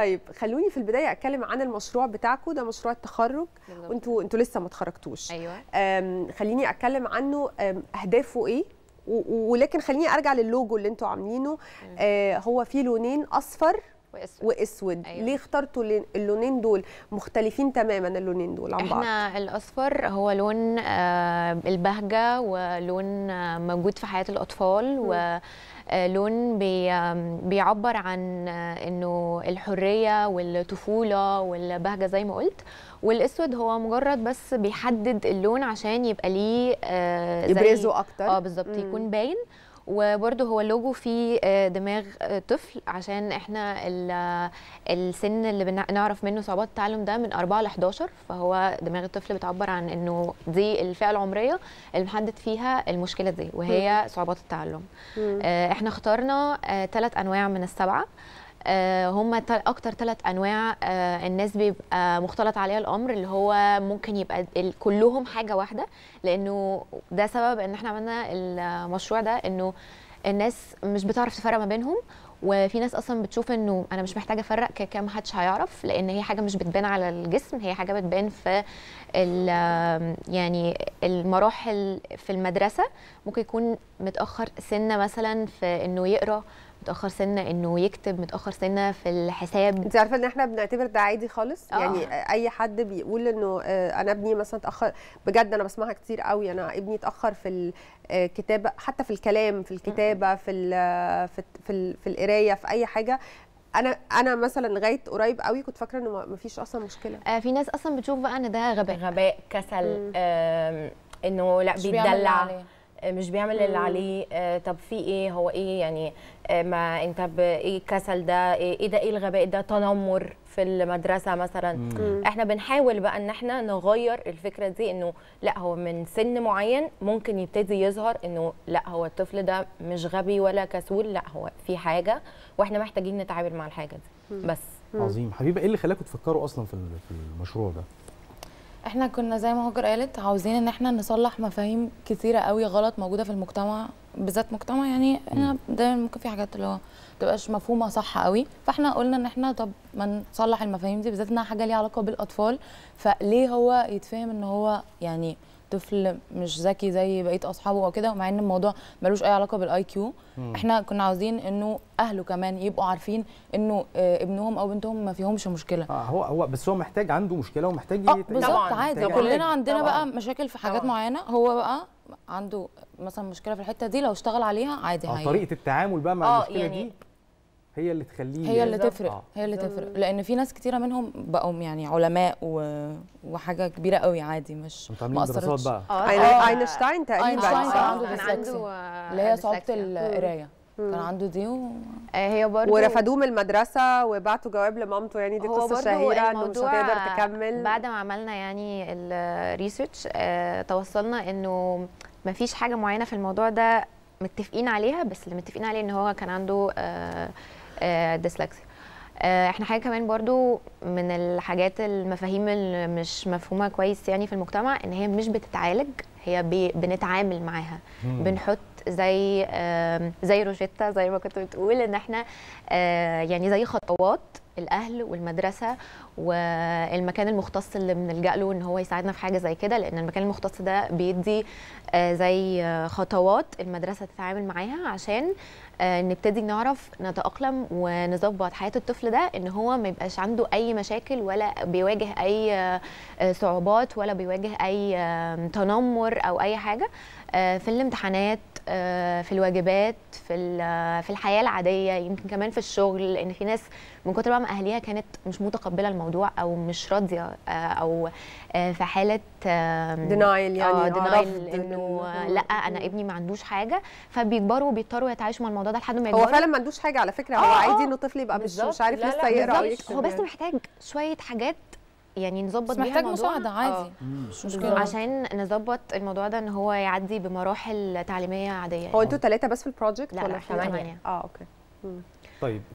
طيب خلوني في البدايه اتكلم عن المشروع بتاعكم ده مشروع التخرج وانتوا انتوا لسه ما اتخرجتوش ايوه خليني اتكلم عنه اهدافه ايه ولكن خليني ارجع للوجو اللي انتوا عاملينه آه، هو فيه لونين اصفر واسود, وأسود. أيوة. ليه اخترتوا اللونين دول مختلفين تماما اللونين دول عن بعض احنا الاصفر هو لون آه، البهجه ولون آه، موجود في حياه الاطفال و آه، لون بيعبر عن انه الحريه والطفوله والبهجه زي ما قلت والاسود هو مجرد بس بيحدد اللون عشان يبقى ليه يبرزه اكتر اه بالظبط يكون باين وبرده هو اللوجو فيه آه، دماغ آه، طفل عشان احنا السن اللي بنعرف منه صعوبات التعلم ده من 4 ل 11 فهو دماغ الطفل بتعبر عن انه دي الفئه العمريه اللي محدد فيها المشكله دي وهي صعوبات التعلم آه، احنا اخترنا ثلاث انواع من السبعه آه، هم اكتر ثلاث انواع آه، الناس بيبقى مختلط عليها الامر اللي هو ممكن يبقى كلهم حاجه واحده لانه ده سبب ان احنا عملنا المشروع ده انه الناس مش بتعرف تفرق ما بينهم وفي ناس اصلا بتشوف انه انا مش محتاجه افرق كده محدش هيعرف لان هي حاجه مش بتبان على الجسم هي حاجه بتبان في يعني المراحل في المدرسه ممكن يكون متاخر سنه مثلا في انه يقرا متاخر سنه انه يكتب متاخر سنه في الحساب انت عارفه ان احنا بنعتبر ده عادي خالص آه. يعني اي حد بيقول انه آه، انا ابني مثلا اتاخر بجد انا بسمعها كتير قوي انا ابني اتاخر في الكتابه آه، حتى في الكلام في الكتابه في الـ آه، في الـ في, الـ في القرايه في اي حاجه انا انا مثلا لغايه قريب قوي كنت فاكره انه ما فيش اصلا مشكله آه في ناس اصلا بتشوف بقى ان ده غباء غباء كسل آه انه لا بيدلع مش بيعمل اللي عليه آه، طب في ايه هو ايه يعني آه، ما انت ايه الكسل ده إيه،, ايه ده ايه الغباء ده تنمر في المدرسه مثلا مم. احنا بنحاول بقى ان احنا نغير الفكره دي انه لا هو من سن معين ممكن يبتدي يظهر انه لا هو الطفل ده مش غبي ولا كسول لا هو في حاجه واحنا محتاجين نتعامل مع الحاجه دي مم. بس عظيم حبيبه ايه اللي خلاكوا تفكروا اصلا في المشروع ده احنا كنا زي ما هاجر قالت عاوزين ان احنا نصلح مفاهيم كتيره قوي غلط موجوده في المجتمع بالذات مجتمع يعني احنا دايما ممكن في حاجات اللي هو تبقاش مفهومه صح قوي فاحنا قلنا ان احنا طب ما نصلح المفاهيم دي بالذات انها حاجه ليها علاقه بالاطفال فليه هو يتفهم ان هو يعني طفل مش ذكي زي بقيه اصحابه او كده مع ان الموضوع ملوش اي علاقه بالاي كيو احنا كنا عاوزين انه اهله كمان يبقوا عارفين انه آه، ابنهم او بنتهم ما فيهمش مشكله آه هو هو بس هو محتاج عنده مشكله ومحتاج آه بالظبط عادي كلنا عندنا طبعاً. بقى مشاكل في حاجات طبعاً. معينه هو بقى عنده مثلا مشكله في الحته دي لو اشتغل عليها عادي آه طريقه التعامل بقى مع آه المشكله يعني دي هي اللي تخليه هي اللي تفرق آه. هي اللي تفرق لان في ناس كتيره منهم بقوا يعني علماء و... وحاجه كبيره قوي عادي مش ما اثرتش بقى آه. آه. اينشتاين تقريبا اينشتاين كان عنده اللي هي صعوبه القرايه كان عنده دي و... آه، هي برضه ورفدوه من المدرسه وبعتوا جواب لمامته يعني دي قصه شهيره انه مش هتقدر تكمل بعد ما عملنا يعني الريسيرش آه، توصلنا انه ما فيش حاجه معينه في الموضوع ده متفقين عليها بس اللي متفقين عليه ان هو كان عنده آه الديسلكسيا آه، آه، احنا حاجه كمان برضو من الحاجات المفاهيم اللي مش مفهومه كويس يعني في المجتمع ان هي مش بتتعالج هي بنتعامل معاها بنحط زي زي روجيتا زي ما كنت بتقول ان احنا آه، يعني زي خطوات الاهل والمدرسه والمكان المختص اللي بنلجا له ان هو يساعدنا في حاجه زي كده لان المكان المختص ده بيدي آه، زي آه، خطوات المدرسه تتعامل معاها عشان نبتدي نعرف نتاقلم ونظبط حياه الطفل ده ان هو ما يبقاش عنده اي مشاكل ولا بيواجه اي صعوبات ولا بيواجه اي تنمر اختبار او اي حاجه آه، في الامتحانات آه، في الواجبات في آه، في الحياه العاديه يمكن كمان في الشغل لان في ناس من كتر ما اهاليها كانت مش متقبله الموضوع او مش راضيه او في حاله دينايل يعني دينايل انه لا انا ابني ما عندوش حاجه فبيكبروا وبيضطروا يتعايشوا مع الموضوع ده لحد ما يكبروا هو فعلا ما عندوش حاجه على فكره هو عادي انه طفل يبقى مش مش عارف لسه يقرا او يكتب هو بس يعني. محتاج شويه حاجات يعني نظبط بيها محتاج مساعده عادي آه. مش مشكله عشان نظبط الموضوع ده ان هو يعدي بمراحل تعليميه عاديه هو يعني. انتوا ثلاثه بس في البروجكت ولا لا ثمانيه اه اوكي طيب